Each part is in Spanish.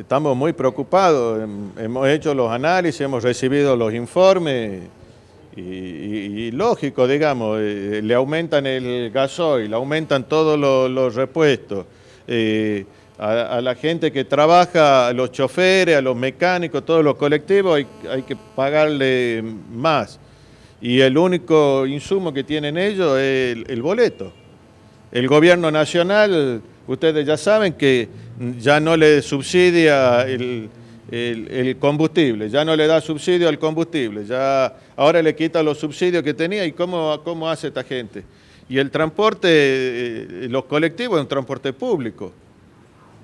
estamos muy preocupados. Hemos hecho los análisis, hemos recibido los informes y, lógico, digamos, eh, eh, le aumentan el gasoil, aumentan todos los repuestos. Eh, a, la gente que trabaja, a los choferes, a los mecánicos, todos los colectivos, hay, hay que pagarle más. Y el único insumo que tienen ellos es el boleto. El gobierno nacional, ustedes ya saben que ya no le subsidia el, combustible, ya no le da subsidio al combustible, ya ahora le quita los subsidios que tenía y cómo, cómo hace esta gente. Y el transporte, eh, los colectivos es un transporte público.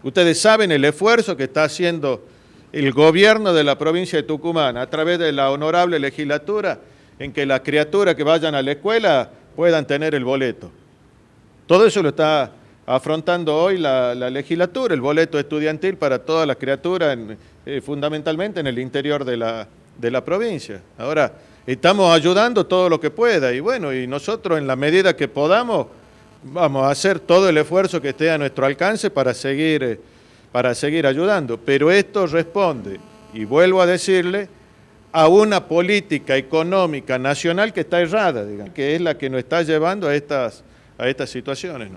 Ustedes saben el esfuerzo que está haciendo el gobierno de la provincia de Tucumán a través de la honorable legislatura en que las criaturas que vayan a la escuela puedan tener el boleto. Todo eso lo está afrontando hoy la, legislatura, el boleto estudiantil para todas las criaturas eh, fundamentalmente en el interior de la, de la provincia. Ahora, estamos ayudando todo lo que pueda y bueno, y nosotros en la medida que podamos vamos a hacer todo el esfuerzo que esté a nuestro alcance para seguir, eh, para seguir ayudando. Pero esto responde, y vuelvo a decirle, a una política económica nacional que está errada, que es la que nos está llevando a estas, a estas situaciones.